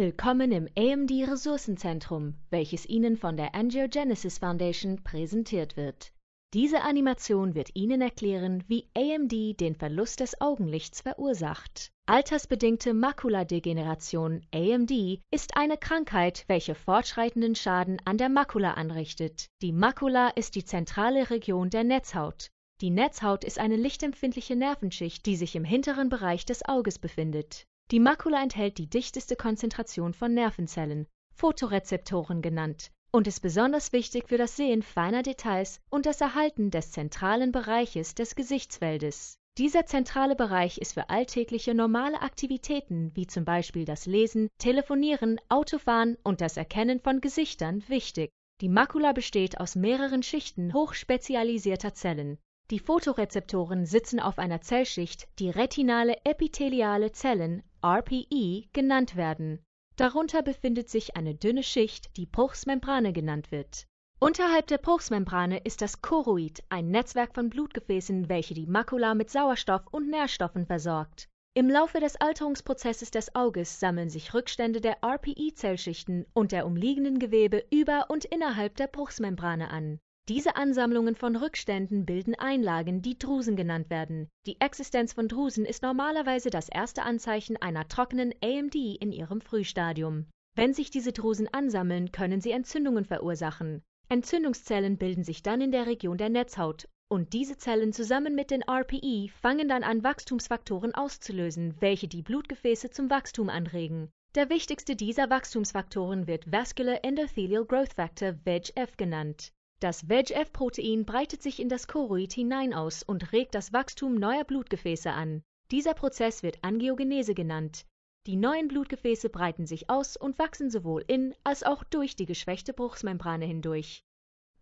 Willkommen im AMD Ressourcenzentrum, welches Ihnen von der Angiogenesis Foundation präsentiert wird. Diese Animation wird Ihnen erklären, wie AMD den Verlust des Augenlichts verursacht. Altersbedingte Makuladegeneration AMD ist eine Krankheit, welche fortschreitenden Schaden an der Makula anrichtet. Die Makula ist die zentrale Region der Netzhaut. Die Netzhaut ist eine lichtempfindliche Nervenschicht, die sich im hinteren Bereich des Auges befindet. Die Makula enthält die dichteste Konzentration von Nervenzellen, Photorezeptoren genannt, und ist besonders wichtig für das Sehen feiner Details und das Erhalten des zentralen Bereiches des Gesichtsfeldes. Dieser zentrale Bereich ist für alltägliche normale Aktivitäten wie zum Beispiel das Lesen, Telefonieren, Autofahren und das Erkennen von Gesichtern wichtig. Die Makula besteht aus mehreren Schichten hochspezialisierter Zellen. Die Photorezeptoren sitzen auf einer Zellschicht, die retinale epitheliale Zellen RPE genannt werden. Darunter befindet sich eine dünne Schicht, die Bruchsmembrane genannt wird. Unterhalb der Bruchsmembrane ist das Choroid, ein Netzwerk von Blutgefäßen, welche die Makula mit Sauerstoff und Nährstoffen versorgt. Im Laufe des Alterungsprozesses des Auges sammeln sich Rückstände der RPE-Zellschichten und der umliegenden Gewebe über und innerhalb der Bruchsmembrane an. Diese Ansammlungen von Rückständen bilden Einlagen, die Drusen genannt werden. Die Existenz von Drusen ist normalerweise das erste Anzeichen einer trockenen AMD in ihrem Frühstadium. Wenn sich diese Drusen ansammeln, können sie Entzündungen verursachen. Entzündungszellen bilden sich dann in der Region der Netzhaut und diese Zellen zusammen mit den RPE fangen dann an, Wachstumsfaktoren auszulösen, welche die Blutgefäße zum Wachstum anregen. Der wichtigste dieser Wachstumsfaktoren wird Vascular Endothelial Growth Factor VEGF genannt. Das VEGF-Protein breitet sich in das Choroid hinein aus und regt das Wachstum neuer Blutgefäße an. Dieser Prozess wird Angiogenese genannt. Die neuen Blutgefäße breiten sich aus und wachsen sowohl in als auch durch die geschwächte Bruchsmembrane hindurch.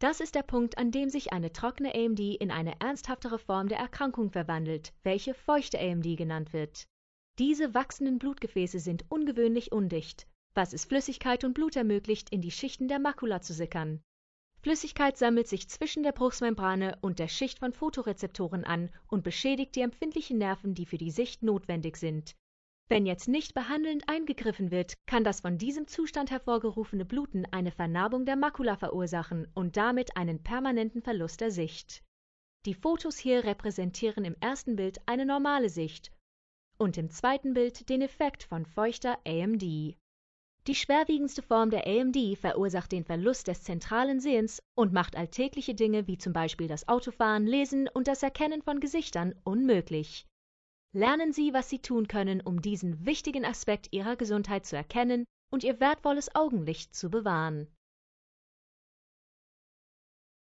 Das ist der Punkt, an dem sich eine trockene AMD in eine ernsthaftere Form der Erkrankung verwandelt, welche feuchte AMD genannt wird. Diese wachsenden Blutgefäße sind ungewöhnlich undicht, was es Flüssigkeit und Blut ermöglicht, in die Schichten der Makula zu sickern. Flüssigkeit sammelt sich zwischen der Bruchsmembrane und der Schicht von Photorezeptoren an und beschädigt die empfindlichen Nerven, die für die Sicht notwendig sind. Wenn jetzt nicht behandelnd eingegriffen wird, kann das von diesem Zustand hervorgerufene Bluten eine Vernarbung der Makula verursachen und damit einen permanenten Verlust der Sicht. Die Fotos hier repräsentieren im ersten Bild eine normale Sicht und im zweiten Bild den Effekt von feuchter AMD. Die schwerwiegendste Form der AMD verursacht den Verlust des zentralen Sehens und macht alltägliche Dinge wie zum Beispiel das Autofahren, Lesen und das Erkennen von Gesichtern unmöglich. Lernen Sie, was Sie tun können, um diesen wichtigen Aspekt Ihrer Gesundheit zu erkennen und Ihr wertvolles Augenlicht zu bewahren.